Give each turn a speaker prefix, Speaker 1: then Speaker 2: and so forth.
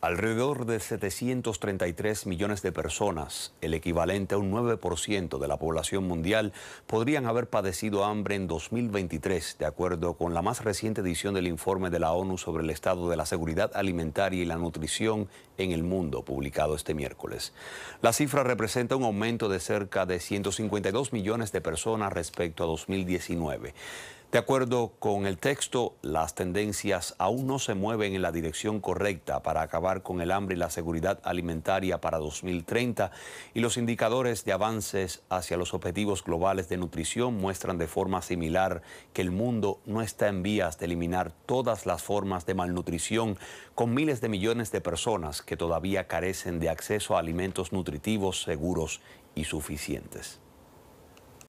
Speaker 1: Alrededor de 733 millones de personas, el equivalente a un 9% de la población mundial, podrían haber padecido hambre en 2023, de acuerdo con la más reciente edición del informe de la ONU sobre el estado de la seguridad alimentaria y la nutrición en el mundo, publicado este miércoles. La cifra representa un aumento de cerca de 152 millones de personas respecto a 2019. De acuerdo con el texto, las tendencias aún no se mueven en la dirección correcta para acabar con el hambre y la seguridad alimentaria para 2030 y los indicadores de avances hacia los objetivos globales de nutrición muestran de forma similar que el mundo no está en vías de eliminar todas las formas de malnutrición con miles de millones de personas que todavía carecen de acceso a alimentos nutritivos seguros y suficientes.